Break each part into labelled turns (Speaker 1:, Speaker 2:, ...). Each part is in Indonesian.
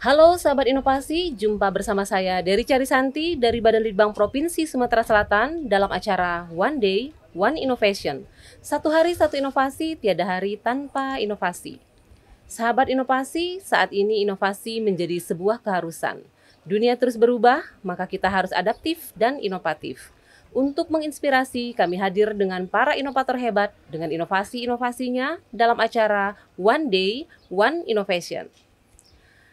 Speaker 1: Halo sahabat inovasi, jumpa bersama saya Dery Carisanti dari Badan Litbang Provinsi Sumatera Selatan dalam acara One Day, One Innovation. Satu hari satu inovasi, tiada hari tanpa inovasi. Sahabat inovasi, saat ini inovasi menjadi sebuah keharusan. Dunia terus berubah, maka kita harus adaptif dan inovatif. Untuk menginspirasi, kami hadir dengan para inovator hebat dengan inovasi-inovasinya dalam acara One Day, One Innovation.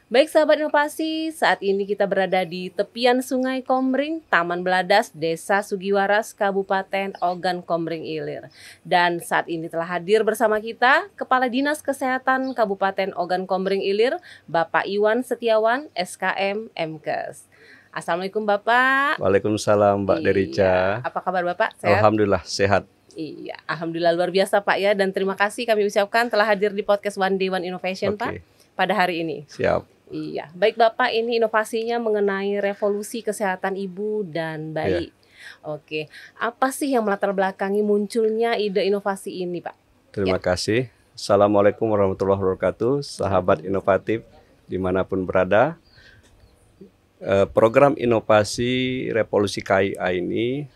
Speaker 1: Baik sahabat inovasi, saat ini kita berada di tepian Sungai Komring, Taman Beladas, Desa Sugiwaras, Kabupaten Ogan Komring Ilir. Dan saat ini telah hadir bersama kita Kepala Dinas Kesehatan Kabupaten Ogan Komring Ilir, Bapak Iwan Setiawan, SKM MKes. Assalamualaikum Bapak.
Speaker 2: Waalaikumsalam Mbak iya. Derica. Apa
Speaker 1: kabar Bapak? Sehat?
Speaker 2: Alhamdulillah sehat.
Speaker 1: Iya, alhamdulillah luar biasa Pak ya dan terima kasih kami ucapkan telah hadir di podcast One Day One Innovation okay. Pak pada hari ini. Siap. Iya, baik Bapak ini inovasinya mengenai revolusi kesehatan ibu dan bayi. Iya. Oke, apa sih yang melatar belakangi munculnya ide inovasi ini Pak?
Speaker 2: Terima ya. kasih. Assalamualaikum warahmatullahi wabarakatuh, sahabat inovatif dimanapun berada. Eh, program inovasi revolusi KIA ini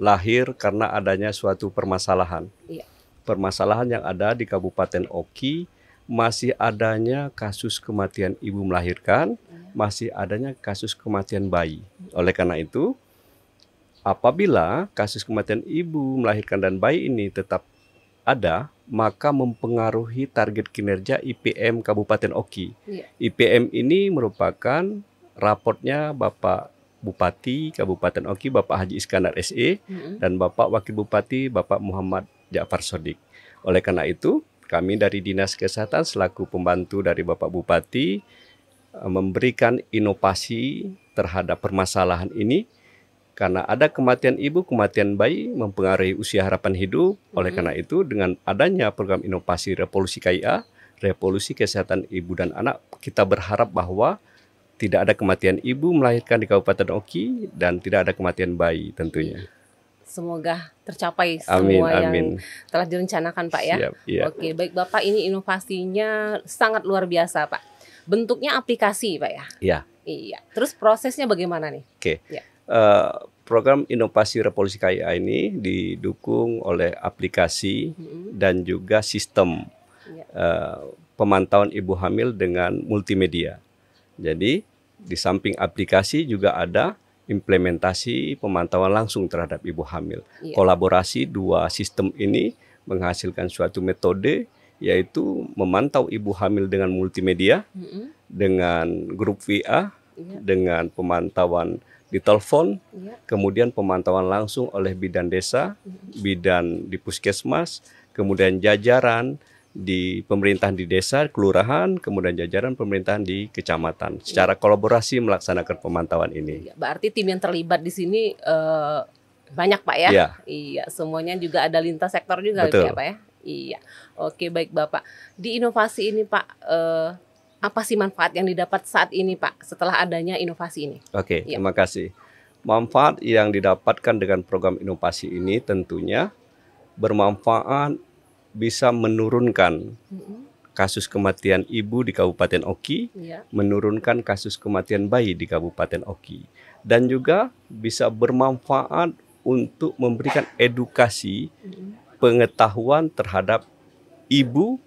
Speaker 2: lahir karena adanya suatu permasalahan. Iya. Permasalahan yang ada di Kabupaten Oki masih adanya kasus kematian ibu melahirkan, iya. masih adanya kasus kematian bayi. Oleh karena itu, apabila kasus kematian ibu melahirkan dan bayi ini tetap ada, maka mempengaruhi target kinerja IPM Kabupaten Oki. Yeah. IPM ini merupakan raportnya Bapak Bupati Kabupaten Oki Bapak Haji Iskandar SE mm dan Bapak Wakil Bupati Bapak Muhammad Ja'far Sodik. Oleh karena itu, kami dari Dinas Kesehatan selaku pembantu dari Bapak Bupati eh, memberikan inovasi terhadap permasalahan ini karena ada kematian ibu, kematian bayi mempengaruhi usia harapan hidup. Oleh mm-hmm. karena itu, dengan adanya program inovasi revolusi KIA, revolusi kesehatan ibu dan anak, kita berharap bahwa tidak ada kematian ibu melahirkan di Kabupaten Oki dan tidak ada kematian bayi tentunya
Speaker 1: semoga tercapai amin, semua amin. yang telah direncanakan Pak ya. Siap, iya. Oke, baik Bapak ini inovasinya sangat luar biasa Pak. Bentuknya aplikasi Pak ya. Iya. Iya. Terus prosesnya bagaimana nih? Oke. Ya.
Speaker 2: Uh, program inovasi revolusi KIA ini didukung oleh aplikasi hmm. dan juga sistem yeah. Iya. uh, pemantauan ibu hamil dengan multimedia. Jadi di samping aplikasi juga ada implementasi pemantauan langsung terhadap ibu hamil. Iya. Kolaborasi dua sistem ini menghasilkan suatu metode yaitu memantau ibu hamil dengan multimedia, mm -hmm. dengan grup VA, iya. dengan pemantauan di telepon, iya. kemudian pemantauan langsung oleh bidan desa, mm -hmm. bidan di puskesmas, kemudian jajaran, di pemerintahan di desa, kelurahan, kemudian jajaran pemerintahan di kecamatan secara iya. kolaborasi melaksanakan pemantauan ini. Iya,
Speaker 1: berarti tim yang terlibat di sini uh, banyak Pak ya? ya? Iya, semuanya juga ada lintas sektor juga ya, Betul. ya Pak ya? Iya. Oke, baik Bapak. Di inovasi ini Pak uh, apa sih manfaat yang didapat saat ini Pak setelah adanya inovasi ini?
Speaker 2: Oke, ya. terima kasih. Manfaat yang didapatkan dengan program inovasi ini tentunya bermanfaat bisa menurunkan kasus kematian ibu di Kabupaten Oki, ya. menurunkan kasus kematian bayi di Kabupaten Oki, dan juga bisa bermanfaat untuk memberikan edukasi pengetahuan terhadap ibu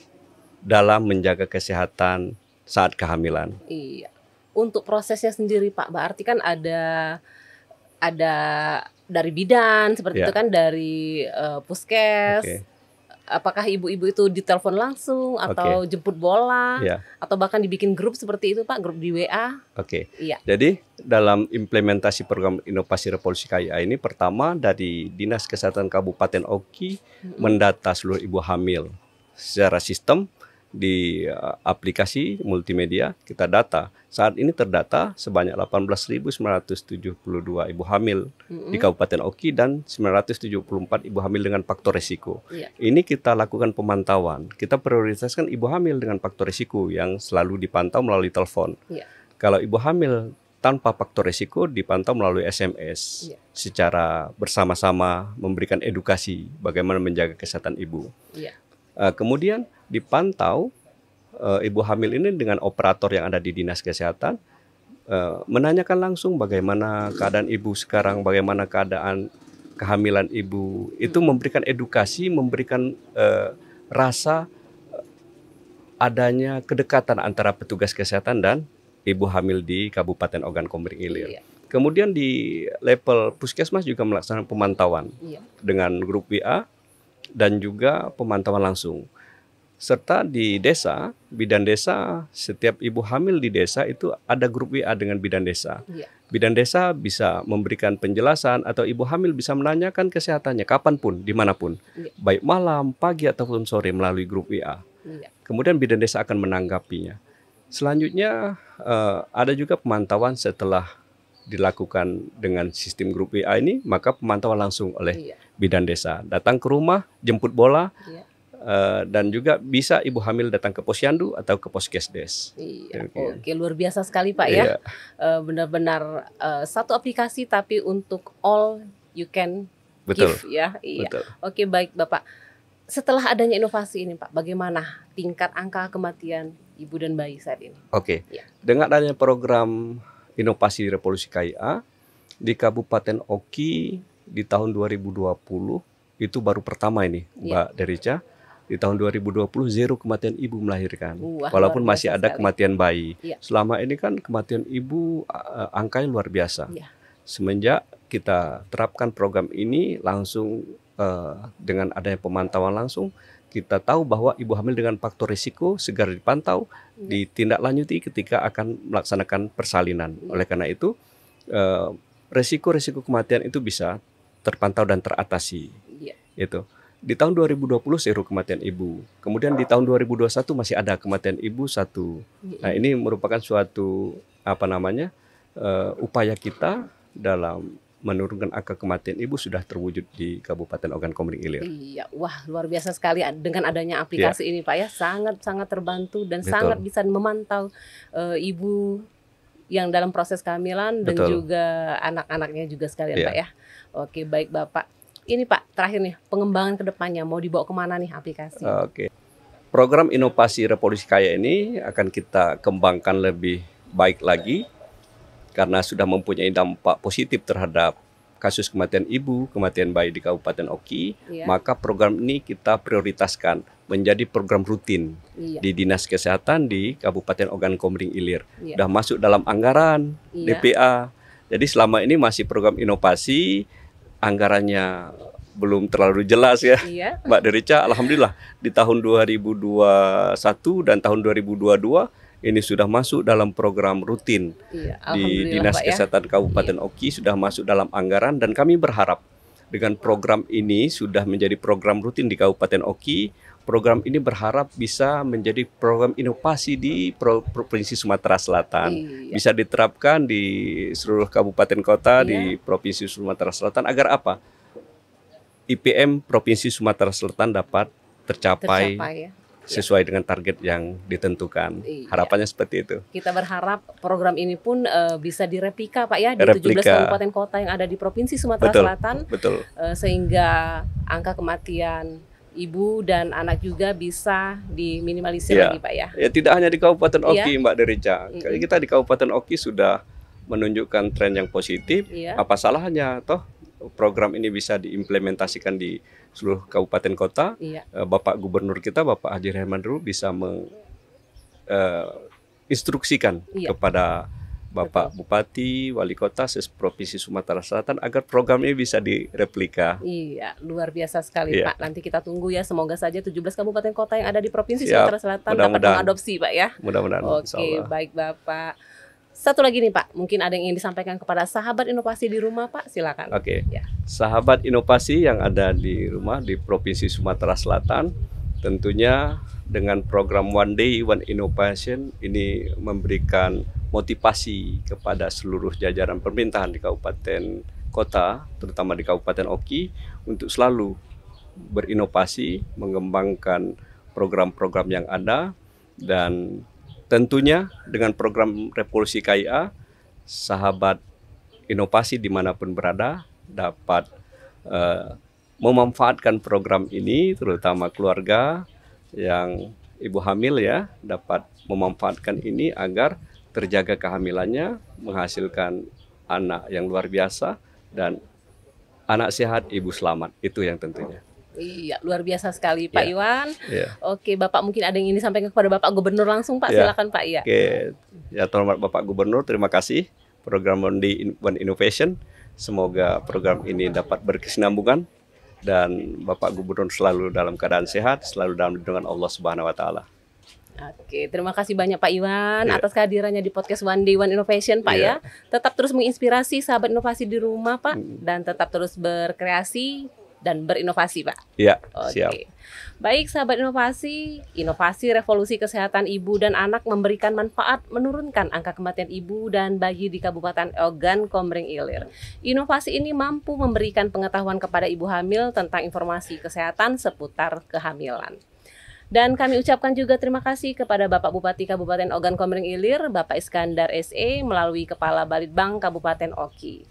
Speaker 2: dalam menjaga kesehatan saat kehamilan.
Speaker 1: Iya. Untuk prosesnya sendiri Pak, berarti kan ada ada dari bidan seperti ya. itu kan dari uh, puskes. Okay apakah ibu-ibu itu ditelepon langsung atau okay. jemput bola yeah. atau bahkan dibikin grup seperti itu Pak, grup di WA.
Speaker 2: Oke. Okay. Iya. Jadi dalam implementasi program inovasi revolusi KIA ini pertama dari Dinas Kesehatan Kabupaten Oki mm -hmm. mendata seluruh ibu hamil secara sistem di eh, aplikasi multimedia kita data. Saat ini terdata sebanyak 18.972 ibu hamil mm-hmm. di Kabupaten Oki dan 974 ibu hamil dengan faktor resiko. Yeah. Ini kita lakukan pemantauan. Kita prioritaskan ibu hamil dengan faktor resiko yang selalu dipantau melalui telepon. Yeah. Kalau ibu hamil tanpa faktor resiko dipantau melalui SMS yeah. secara bersama-sama memberikan edukasi bagaimana menjaga kesehatan ibu. Yeah. Eh, kemudian dipantau eh, ibu hamil ini dengan operator yang ada di dinas kesehatan eh, menanyakan langsung bagaimana keadaan ibu sekarang, bagaimana keadaan kehamilan ibu. Itu memberikan edukasi, memberikan rasa adanya kedekatan antara petugas kesehatan dan ibu hamil di Kabupaten Ogan Komering Ilir. Iya. Kemudian di level puskesmas juga melaksanakan pemantauan iya. dengan grup WA dan juga pemantauan langsung. Serta di desa, bidan desa, setiap ibu hamil di desa itu ada grup WA dengan bidan desa. Ya. Bidan desa bisa memberikan penjelasan atau ibu hamil bisa menanyakan kesehatannya kapanpun, dimanapun. Ya. Baik malam, pagi ataupun sore melalui grup WA. Ya. Kemudian bidan desa akan menanggapinya. Selanjutnya eh, ada juga pemantauan setelah dilakukan dengan sistem grup WA ini, maka pemantauan langsung oleh iya. bidan desa. Datang ke rumah, jemput bola, iya. Uh, dan juga bisa ibu hamil datang ke posyandu atau ke poskesdes. Iya, oke
Speaker 1: luar biasa sekali pak ya. iya. ya, benar-benar uh, satu aplikasi tapi untuk all you can
Speaker 2: Betul. give ya. Iya. Betul.
Speaker 1: Oke baik bapak. Setelah adanya inovasi ini pak, bagaimana tingkat angka kematian ibu dan bayi saat ini?
Speaker 2: Oke, okay. ya. dengan adanya program inovasi di revolusi KIA di Kabupaten Oki di tahun 2020 itu baru pertama ini iya. Mbak yeah. Derica di tahun 2020 zero kematian ibu melahirkan Wah, walaupun masih ada sekali. kematian bayi yeah. selama ini kan kematian ibu uh, angkanya luar biasa yeah. semenjak kita terapkan program ini langsung uh, dengan adanya pemantauan langsung kita tahu bahwa ibu hamil dengan faktor risiko segera dipantau, iya. ditindaklanjuti ketika akan melaksanakan persalinan. Iya. Oleh karena itu, eh, risiko-risiko kematian itu bisa terpantau dan teratasi. Ya. Itu. Di tahun 2020 seru kematian ibu. Kemudian di tahun 2021 masih ada kematian ibu satu. Iya. Nah, ini merupakan suatu apa namanya? Uh, upaya kita dalam menurunkan angka kematian ibu sudah terwujud di Kabupaten Ogan Komering Ilir.
Speaker 1: Iya, wah luar biasa sekali dengan adanya aplikasi ya. ini Pak ya, sangat-sangat terbantu dan Betul. sangat bisa memantau uh, ibu yang dalam proses kehamilan Betul. dan juga anak-anaknya juga sekalian ya. Pak ya. Oke, baik Bapak. Ini Pak, terakhir nih pengembangan kedepannya mau dibawa kemana nih aplikasi?
Speaker 2: Oke. Program inovasi revolusi kaya ini akan kita kembangkan lebih baik lagi karena sudah mempunyai dampak positif terhadap kasus kematian ibu, kematian bayi di Kabupaten Oki, iya. maka program ini kita prioritaskan menjadi program rutin iya. di Dinas Kesehatan di Kabupaten Ogan Komering Ilir. Iya. Sudah masuk dalam anggaran iya. DPA. Jadi selama ini masih program inovasi, anggarannya belum terlalu jelas ya. Iya. Mbak Derica, alhamdulillah di tahun 2021 dan tahun 2022 ini sudah masuk dalam program rutin iya, di Dinas Pak, ya. Kesehatan Kabupaten iya. Oki sudah masuk dalam anggaran dan kami berharap dengan program ini sudah menjadi program rutin di Kabupaten Oki. Program ini berharap bisa menjadi program inovasi di Provinsi Sumatera Selatan. Iya. Bisa diterapkan di seluruh kabupaten kota iya. di Provinsi Sumatera Selatan agar apa? IPM Provinsi Sumatera Selatan dapat tercapai, tercapai ya Ya. sesuai dengan target yang ditentukan. Iya. Harapannya seperti itu.
Speaker 1: Kita berharap program ini pun uh, bisa direplika Pak ya di Replika. 17 kabupaten kota yang ada di Provinsi Sumatera betul, Selatan. Betul. Uh, sehingga angka kematian ibu dan anak juga bisa diminimalisir ya. lagi Pak ya. Ya
Speaker 2: tidak hanya di Kabupaten iya. Oki iya. Mbak Derica. Mm -hmm. Kita di Kabupaten Oki sudah menunjukkan tren yang positif. Iya. Apa salahnya toh program ini bisa diimplementasikan di seluruh kabupaten kota, iya. Eh, Bapak Gubernur kita Bapak Haji Ruh bisa menginstruksikan eh, uh, iya. kepada Bapak Betul. Bupati, Wali Kota, Provinsi Sumatera Selatan agar program ini bisa direplika.
Speaker 1: Iya, luar biasa sekali iya. Pak. Nanti kita tunggu ya, semoga saja 17 kabupaten kota yang ada di Provinsi Siap. Sumatera Selatan mudah dapat mengadopsi Pak ya. Mudah-mudahan. Oke, baik Bapak. Satu lagi nih Pak, mungkin ada yang ingin disampaikan kepada sahabat inovasi di rumah Pak, silakan.
Speaker 2: Oke. Okay. Ya. Sahabat inovasi yang ada di rumah di Provinsi Sumatera Selatan, tentunya dengan program One Day One Innovation ini memberikan motivasi kepada seluruh jajaran pemerintahan di kabupaten kota, terutama di Kabupaten Oki untuk selalu berinovasi, mengembangkan program-program yang ada dan Tentunya dengan program Revolusi KIA, sahabat inovasi dimanapun berada dapat uh, memanfaatkan program ini, terutama keluarga yang ibu hamil ya dapat memanfaatkan ini agar terjaga kehamilannya, menghasilkan anak yang luar biasa dan anak sehat, ibu selamat. Itu yang tentunya.
Speaker 1: Iya, luar biasa sekali Pak yeah. Iwan. Yeah. Oke, Bapak mungkin ada yang ingin disampaikan kepada Bapak Gubernur langsung Pak, yeah. silakan Pak. Iya. Oke,
Speaker 2: okay. ya terhormat Bapak Gubernur, terima kasih program Bondi One Innovation. Semoga program ini dapat berkesinambungan dan Bapak Gubernur selalu dalam keadaan sehat, selalu dalam lindungan Allah Subhanahu wa taala.
Speaker 1: Oke, terima kasih banyak Pak Iwan yeah. atas kehadirannya di podcast One Day One Innovation, Pak yeah. ya. Tetap terus menginspirasi sahabat inovasi di rumah, Pak, hmm. dan tetap terus berkreasi dan berinovasi, Pak.
Speaker 2: Iya, okay. siap.
Speaker 1: Baik, sahabat inovasi, inovasi revolusi kesehatan ibu dan anak memberikan manfaat menurunkan angka kematian ibu dan bayi di Kabupaten Ogan, Komering Ilir. Inovasi ini mampu memberikan pengetahuan kepada ibu hamil tentang informasi kesehatan seputar kehamilan. Dan kami ucapkan juga terima kasih kepada Bapak Bupati Kabupaten Ogan Komering Ilir, Bapak Iskandar SE melalui Kepala Balitbang Kabupaten Oki.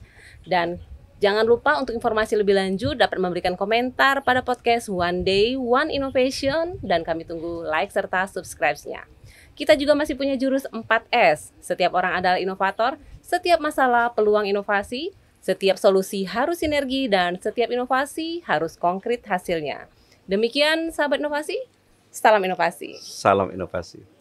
Speaker 1: Dan Jangan lupa untuk informasi lebih lanjut dapat memberikan komentar pada podcast One Day One Innovation dan kami tunggu like serta subscribe-nya. Kita juga masih punya jurus 4S. Setiap orang adalah inovator, setiap masalah peluang inovasi, setiap solusi harus sinergi dan setiap inovasi harus konkret hasilnya. Demikian sahabat inovasi, salam inovasi.
Speaker 2: Salam inovasi.